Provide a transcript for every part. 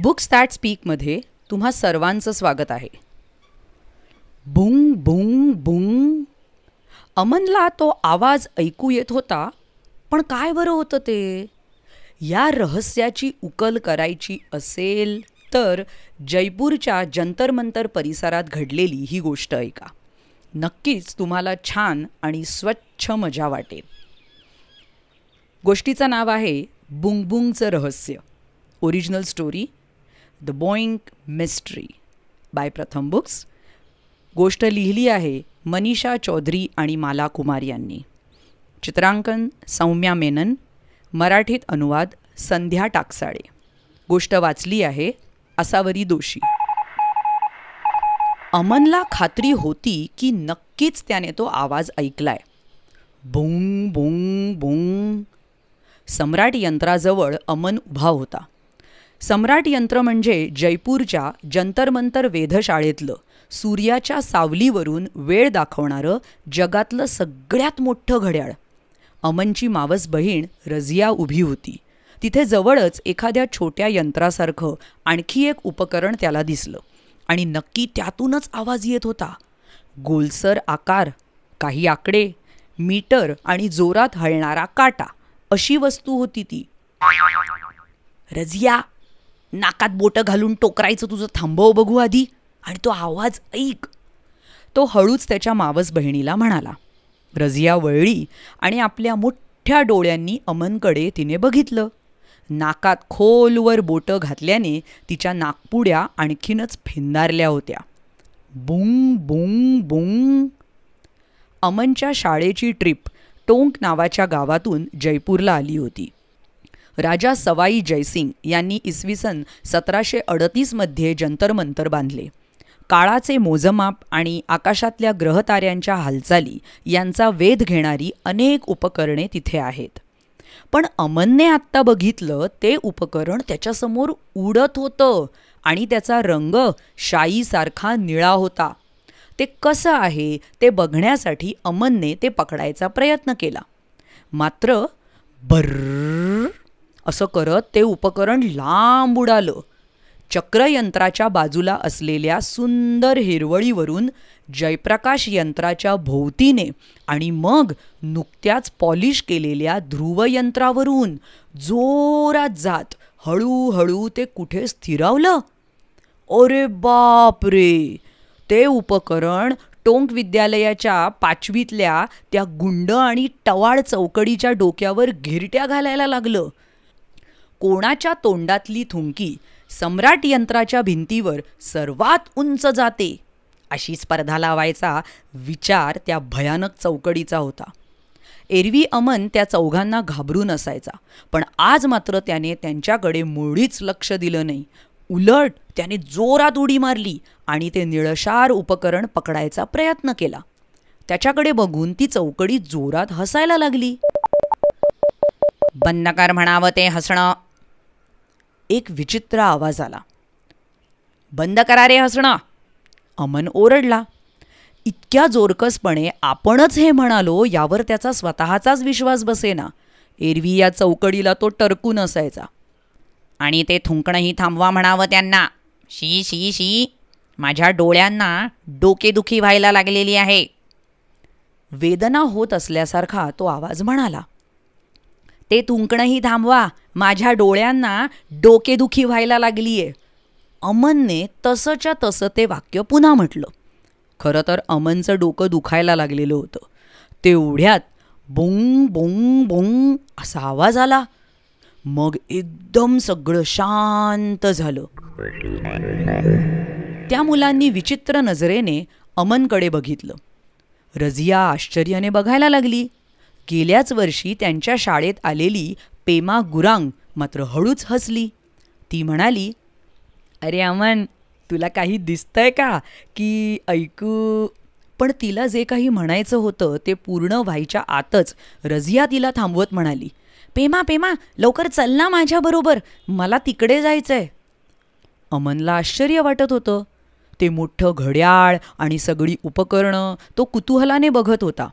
books that स्पीकमध्ये तुम्हा सर्वांचं स्वागत आहे बुंग बुंग बुंग अमनला तो आवाज ऐकू येत होता पण काय बरं होतं ते या रहस्याची उकल करायची असेल तर जयपूरच्या जंतरमंतर परिसरात घडलेली ही गोष्ट ऐका नक्कीच तुम्हाला छान आणि स्वच्छ मजा वाटेल गोष्टीचं नाव आहे बुंगबुंगचं रहस्य original story the Boeing mystery by Pratham books गोष्ट लिहिली आहे मनीषा चौधरी आणि माला कुमार यांनी चित्रांकन सौम्या मेनन मराठीत अनुवाद संध्या टाकसाळे गोष्ट वाचली आहे असावरी दोषी अमनला खात्री होती की नक्कीच त्याने तो आवाज ऐकलाय भुंग भुंग भुंग सम्राट यंत्राजवळ अमन उभा होता सम्राट यंत्र म्हणजे जयपूरच्या जंतरमंतर वेधशाळेतलं सूर्याच्या सावलीवरून वेळ दाखवणारं जगातलं सगळ्यात मोठं घड्याळ अमनची मावस बहीण रझिया उभी होती तिथे जवळच एखाद्या छोट्या यंत्रासारखं आणखी एक उपकरण त्याला दिसलं आणि नक्की त्यातूनच आवाज येत होता गोलसर आकार काही आकडे मीटर आणि जोरात हळणारा काटा अशी वस्तू होती ती रजिया नाकात बोटं घालून टोकरायचं तुझं थांबव बघू आधी आणि तो आवाज ऐक तो हळूच त्याच्या मावस बहिणीला म्हणाला रझिया वळली आणि आपल्या मोठ्या डोळ्यांनी अमनकडे तिने बघितलं नाकात खोलवर बोटं घातल्याने तिच्या नाकपुड्या आणखीनच फिंदारल्या होत्या बुंग बुंग बुंग अमनच्या शाळेची ट्रिप टोंक नावाच्या गावातून जयपूरला आली होती राजा सवाई जयसिंग यांनी इसवी सन सतराशे अडतीसमध्ये जंतरमंतर बांधले काळाचे मोजमाप आणि आकाशातल्या ग्रहताऱ्यांच्या हालचाली यांचा वेध घेणारी अनेक उपकरणे तिथे आहेत पण अमनने आत्ता बघितलं ते उपकरण त्याच्यासमोर उडत होतं आणि त्याचा रंग शाईसारखा निळा होता ते कसं आहे ते बघण्यासाठी अमनने ते पकडायचा प्रयत्न केला मात्र बर्र असं करत ते उपकरण लांब उडालं चक्रयंत्राच्या बाजूला असलेल्या सुंदर हिरवळीवरून जयप्रकाश यंत्राच्या भोवतीने आणि मग नुकत्याच पॉलिश केलेल्या ध्रुवयंत्रावरून जोरात जात हळूहळू ते कुठे स्थिरावलं अरे बाप रे ते उपकरण टोंक विद्यालयाच्या पाचवीतल्या त्या गुंड आणि टवाळ चौकडीच्या डोक्यावर घिरट्या घालायला लागलं कोणाच्या तोंडातली थुंकी सम्राट यंत्राच्या भिंतीवर सर्वात उंच जाते अशी स्पर्धा लावायचा विचार त्या भयानक चौकडीचा होता एरवी अमन त्या चौघांना घाबरून असायचा पण आज मात्र त्याने त्यांच्याकडे मुळीच लक्ष दिलं नाही उलट त्याने जोरात उडी मारली आणि ते निळशार उपकरण पकडायचा प्रयत्न केला त्याच्याकडे बघून ती चौकडी जोरात हसायला लागली बंदकार म्हणावं ते हसणं एक विचित्र आवाज आला बंद करा रे हसणं अमन ओरडला इतक्या जोरकसपणे आपणच हे म्हणालो यावर त्याचा स्वतःचाच विश्वास बसेना एरवी या चौकडीला तो टरकून असायचा आणि ते थुंकणंही थांबवा म्हणावं त्यांना शी शी शी माझ्या डोळ्यांना डोकेदुखी व्हायला लागलेली आहे वेदना होत असल्यासारखा तो आवाज म्हणाला ते तुंकणंही थांबवा माझ्या डोळ्यांना डोकेदुखी व्हायला लागली आहे अमनने तसंच्या तसं ते वाक्य पुन्हा म्हटलं खरं तर अमनचं डोकं दुखायला लागलेलं होतं तेवढ्यात बोंग बोंग बोंग असा आवाज आला मग एकदम सगळं शांत झालं त्या मुलांनी विचित्र नजरेने अमनकडे बघितलं रजिया आश्चर्याने बघायला लागली गेल्याच वर्षी त्यांच्या शाळेत आलेली पेमा गुरांग मात्र हळूच हसली ती म्हणाली अरे अमन तुला काही दिसतंय का की ऐकू पण तिला जे काही म्हणायचं होतं ते पूर्ण व्हायच्या आतच रझिया तिला थांबवत म्हणाली पेमा पेमा लवकर चल ना माझ्याबरोबर मला तिकडे जायचं आहे अमनला आश्चर्य वाटत होतं ते मोठं घड्याळ आणि सगळी उपकरणं तो कुतूहलाने बघत होता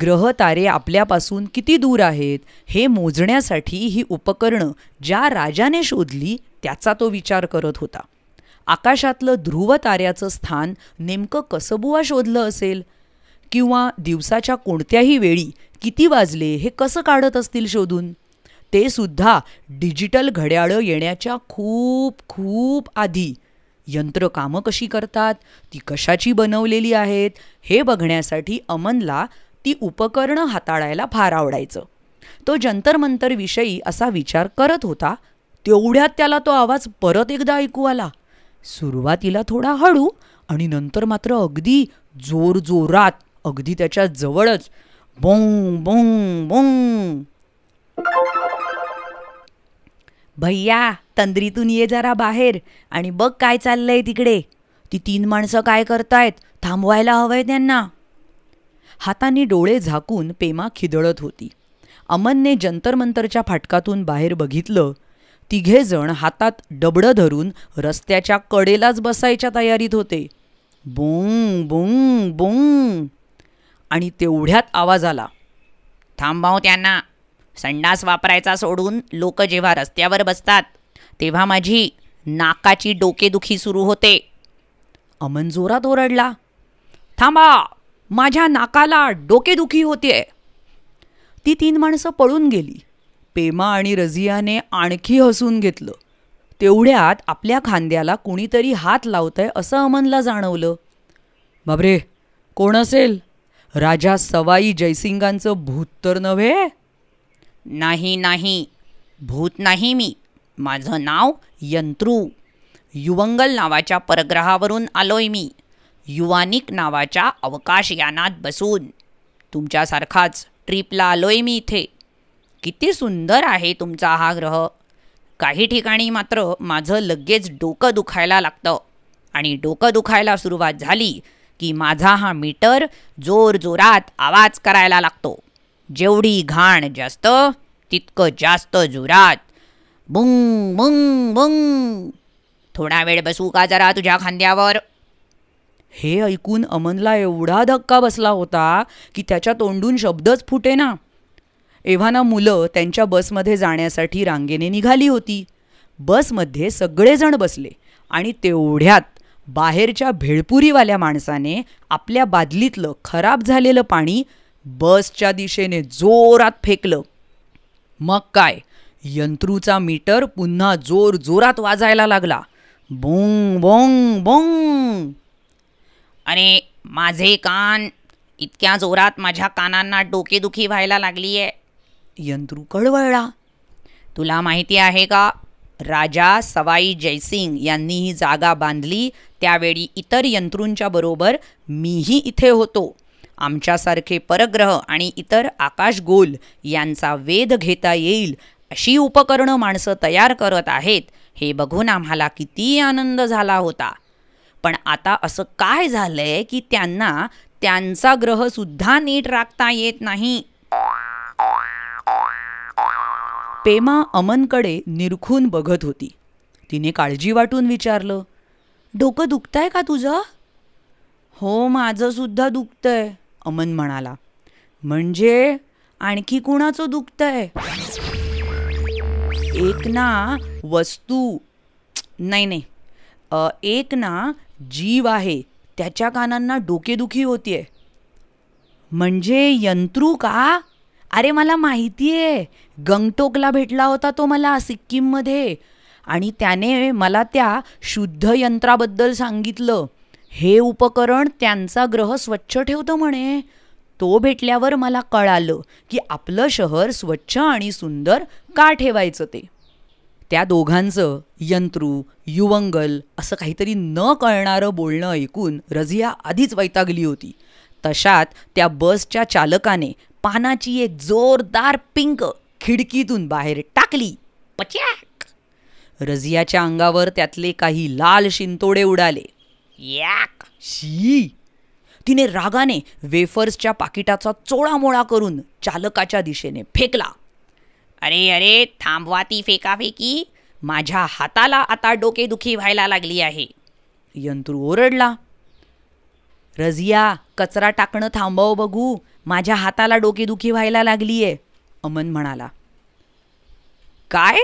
ग्रह तारे आपल्यापासून किती दूर आहेत हे मोजण्यासाठी ही उपकरणं ज्या राजाने शोधली त्याचा तो विचार करत होता आकाशातलं ध्रुव ताऱ्याचं स्थान नेमकं कसबुवा शोधलं असेल किंवा दिवसाच्या कोणत्याही वेळी किती वाजले हे कसं काढत असतील शोधून ते सुद्धा डिजिटल घड्याळं येण्याच्या खूप खूप आधी यंत्र कामं कशी करतात ती कशाची बनवलेली आहेत हे बघण्यासाठी अमनला ती उपकरणं हाताळायला फार आवडायचं तो जंतरमंतरविषयी असा विचार करत होता तेवढ्यात त्याला तो आवाज परत एकदा ऐकू आला सुरुवातीला थोडा हळू आणि नंतर मात्र अगदी जोरजोरात अगदी त्याच्या जवळच बोंग बोंग बोंग भैया तंद्रीतून ये जरा बाहेर आणि बघ काय चाललंय तिकडे ती तीन माणसं काय करतायत थांबवायला हवंय त्यांना हाताने डोळे झाकून पेमा खिदळत होती अमनने जंतरमंतरच्या फाटकातून बाहेर बघितलं तिघेजण हातात डबडं धरून रस्त्याच्या कडेलाच बसायच्या तयारीत होते बोंग बोंग बोंग आणि तेवढ्यात आवाज आला थांबाव त्यांना संडास वापरायचा सोडून लोक जेव्हा रस्त्यावर बसतात तेव्हा माझी नाकाची डोकेदुखी सुरू होते अमन जोरात ओरडला थांबा माझ्या नाकाला डोकेदुखी होतीये ती तीन माणसं पळून गेली पेमा आणि रझियाने आणखी हसून घेतलं तेवढ्यात आपल्या खांद्याला कुणीतरी हात लावतंय असं अमनला जाणवलं बाबरे कोण असेल राजा सवाई जयसिंगांचं भूत तर नव्हे नाही नाही भूत नाही मी माझं नाव यंत्रू युवंगल नावाच्या परग्रहावरून आलोय मी युवानिक नावाच्या अवकाशयानात बसून तुमच्यासारखाच ट्रीपला आलोय मी इथे किती सुंदर आहे तुमचा हा ग्रह काही ठिकाणी मात्र माझं लगेच डोकं दुखायला लागतं आणि डोकं दुखायला सुरुवात झाली की माझा हा मीटर जोरजोरात आवाज करायला लागतो जेवढी घाण जास्त तितकं जास्त जोरात बुंग बुंग बुंग थोडा वेळ बसू का जरा तुझ्या खांद्यावर हे ऐकून अमनला एवढा धक्का बसला होता की त्याच्या तोंडून शब्दच फुटे ना एव्हाना मुलं त्यांच्या बसमध्ये जाण्यासाठी रांगेने निघाली होती बसमध्ये सगळेजण बसले आणि तेवढ्यात बाहेरच्या भेळपुरीवाल्या माणसाने आपल्या बादलीतलं खराब झालेलं पाणी बसच्या दिशेने जोरात फेकलं मग काय यंत्रूचा मीटर पुन्हा जोर जोरात वाजायला लागला बोंग बोंग बोंग अरे माझे कान इतक्या जोरात माझ्या कानांना डोकेदुखी व्हायला लागली आहे यंत्रू कळवळला तुला माहिती आहे का राजा सवाई जयसिंग यांनी ही जागा बांधली त्यावेळी इतर यंत्रूंच्या बरोबर मीही इथे होतो आमच्यासारखे परग्रह आणि इतर आकाशगोल यांचा वेध घेता येईल अशी उपकरणं माणसं तयार करत आहेत हे बघून आम्हाला किती आनंद झाला होता पण आता असं काय झालंय की त्यांना त्यांचा ग्रहसुद्धा नीट राखता येत नाही पेमा अमनकडे निरखून बघत होती तिने काळजी वाटून विचारलं डोकं दुखतंय का तुझं हो माझंसुद्धा दुखतंय अमन म्हणाला म्हणजे आणखी कुणाचं दुखतंय एक ना वस्तू नाही नाही एक ना जीव आहे त्याच्या कानांना डोकेदुखी होतीये म्हणजे यंत्रू का अरे मला माहिती आहे गंगटोकला भेटला होता तो मला सिक्कीममध्ये आणि त्याने मला त्या शुद्ध यंत्राबद्दल सांगितलं हे उपकरण त्यांचा ग्रह स्वच्छ ठेवतं म्हणे तो भेटल्यावर मला कळालं की आपलं शहर स्वच्छ आणि सुंदर का ठेवायचं ते त्या दोघांचं यंत्रू युवंगल असं काहीतरी न कळणारं बोलणं ऐकून रझिया आधीच वैतागली होती तशात त्या बसच्या चालकाने पानाची एक जोरदार पिंक खिडकीतून बाहेर टाकली पचॅक रझियाच्या अंगावर त्यातले काही लाल शिंतोडे उडाले याक शी तिने रागाने वेफर्सच्या पाकिटाचा चोळामोळा करून चालकाच्या दिशेने फेकला अरे अरे थांबवा ती फेकाफेकी माझ्या हाताला आता डोकेदुखी व्हायला लागली आहे यंत्र ओरडला रजिया कचरा टाकणं थांबव बघू माझ्या हाताला डोकेदुखी व्हायला लागली आहे अमन म्हणाला काय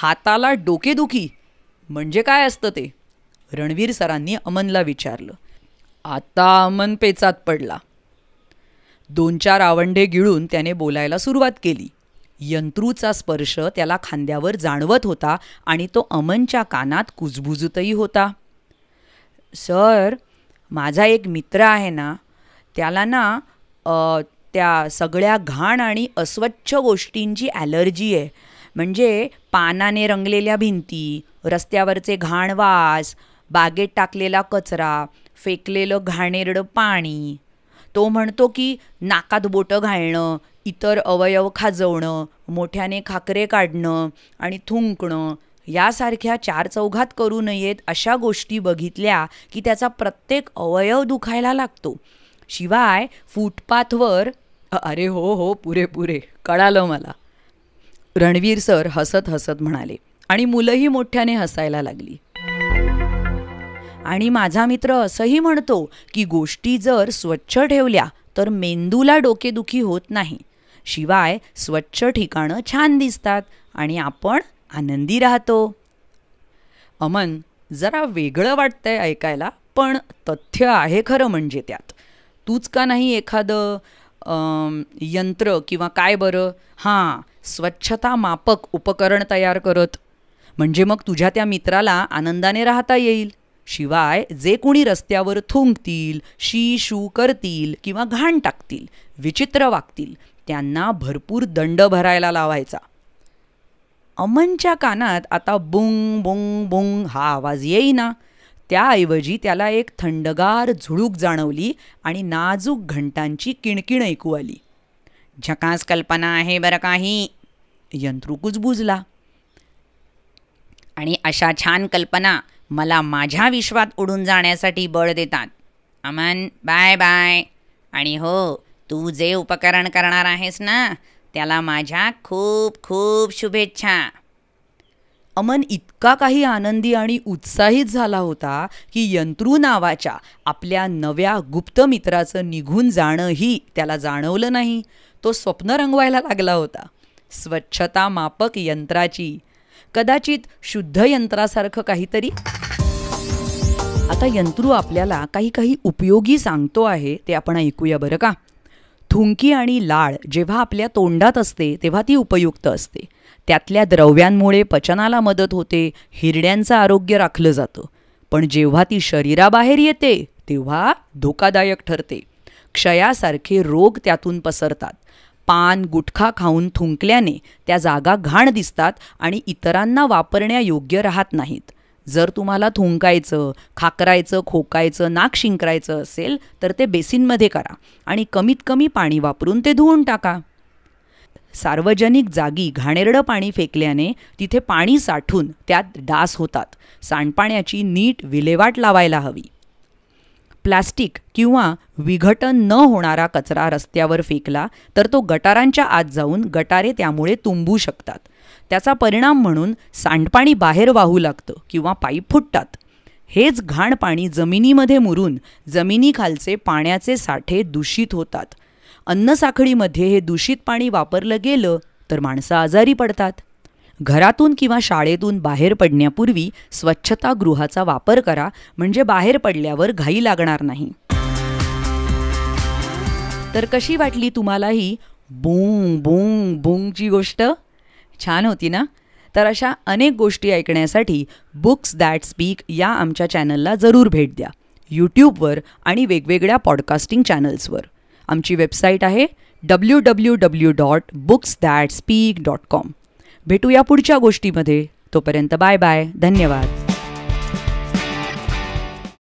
हाताला डोकेदुखी म्हणजे काय असतं ते रणवीर सरांनी अमनला विचारलं आता अमन पेचात पडला दोन चार आवंडे गिळून त्याने बोलायला सुरुवात केली यंत्रूचा स्पर्श त्याला खांद्यावर जाणवत होता आणि तो अमनच्या कानात कुजबुजतही होता सर माझा एक मित्र आहे ना त्याला ना त्या सगळ्या घाण आणि अस्वच्छ गोष्टींची ॲलर्जी आहे म्हणजे पानाने रंगलेल्या भिंती रस्त्यावरचे घाण वास बागेत टाकलेला कचरा फेकलेलं घाणेरडं पाणी तो म्हणतो की नाकात बोटं घालणं इतर अवयव खाजवणं मोठ्याने खाकरे काढणं आणि थुंकणं यासारख्या चार चौघात करू नयेत अशा गोष्टी बघितल्या की त्याचा प्रत्येक अवयव दुखायला लागतो शिवाय फुटपाथवर अरे हो हो पुरे पुरे कळालं मला रणवीर सर हसत हसत म्हणाले आणि मुलंही मोठ्याने हसायला लागली आणि माझा मित्र असंही म्हणतो की गोष्टी जर स्वच्छ ठेवल्या तर मेंदूला डोकेदुखी होत नाही शिवाय स्वच्छ ठिकाणं छान दिसतात आणि आपण आनंदी राहतो अमन जरा वेगळं वाटतंय ऐकायला पण तथ्य आहे खरं म्हणजे त्यात तूच का नाही एखादं यंत्र किंवा काय बरं हां स्वच्छता मापक उपकरण तयार करत म्हणजे मग तुझ्या त्या मित्राला आनंदाने राहता येईल शिवाय जे कोणी रस्त्यावर थुंकतील शी शू करतील किंवा घाण टाकतील विचित्र वागतील त्यांना भरपूर दंड भरायला लावायचा अमनच्या कानात आता बुंग बुंग बुंग हा आवाज येईना त्याऐवजी त्याला एक थंडगार झुळूक जाणवली आणि नाजूक घंटांची किणकिण ऐकू आली झकास कल्पना आहे बरं काही यंत्रुकूच बुजला आणि अशा छान कल्पना मला माझ्या विश्वात उडून जाण्यासाठी बळ देतात अमन बाय बाय आणि हो तू जे उपकरण करणार आहेस ना त्याला माझ्या खूप खूप शुभेच्छा अमन इतका काही आनंदी आणि उत्साहित झाला होता की यंत्रू नावाच्या आपल्या नव्या गुप्त मित्राचं निघून जाणंही त्याला जाणवलं नाही तो स्वप्न रंगवायला लागला होता स्वच्छता मापक यंत्राची कदाचित शुद्ध यंत्रासारखं काहीतरी आता यंत्रू आपल्याला काही काही उपयोगी सांगतो आहे ते आपण ऐकूया बरं का थुंकी आणि लाळ जेव्हा आपल्या तोंडात असते तेव्हा ती उपयुक्त असते त्यातल्या द्रव्यांमुळे पचनाला मदत होते हिरड्यांचं आरोग्य राखलं जातं पण जेव्हा ती शरीराबाहेर येते तेव्हा धोकादायक ठरते क्षयासारखे रोग त्यातून पसरतात पान गुटखा खाऊन थुंकल्याने त्या जागा घाण दिसतात आणि इतरांना वापरण्यायोग्य राहत नाहीत जर तुम्हाला थुंकायचं खाकरायचं खोकायचं नाक शिंकरायचं असेल तर ते बेसिनमध्ये करा आणि कमीत कमी पाणी वापरून ते धुवून टाका सार्वजनिक जागी घाणेरडं पाणी फेकल्याने तिथे पाणी साठून त्यात डास होतात सांडपाण्याची नीट विल्हेवाट लावायला हवी प्लास्टिक किंवा विघटन न होणारा कचरा रस्त्यावर फेकला तर तो गटारांच्या आत जाऊन गटारे त्यामुळे तुंबू शकतात त्याचा परिणाम म्हणून सांडपाणी बाहेर वाहू लागतं किंवा पाईप फुटतात हेच घाण पाणी जमिनीमध्ये मुरून जमिनीखालचे पाण्याचे साठे दूषित होतात अन्नसाखळीमध्ये हे दूषित पाणी वापरलं गेलं तर माणसं आजारी पडतात घरातून किंवा शाळेतून बाहेर पडण्यापूर्वी स्वच्छतागृहाचा वापर करा म्हणजे बाहेर पडल्यावर घाई लागणार नाही तर कशी वाटली तुम्हाला ही बुंग बुंग बुंगची गोष्ट छान होती ना तर अशा अनेक गोष्टी ऐकण्यासाठी बुक्स दॅट स्पीक या आमच्या चॅनलला जरूर भेट द्या यूट्यूबवर आणि वेगवेगळ्या पॉडकास्टिंग चॅनल्सवर आमची वेबसाईट आहे W W W dot books that speak dot com भेटूया पुढच्या गोष्टीमध्ये तोपर्यंत बाय बाय धन्यवाद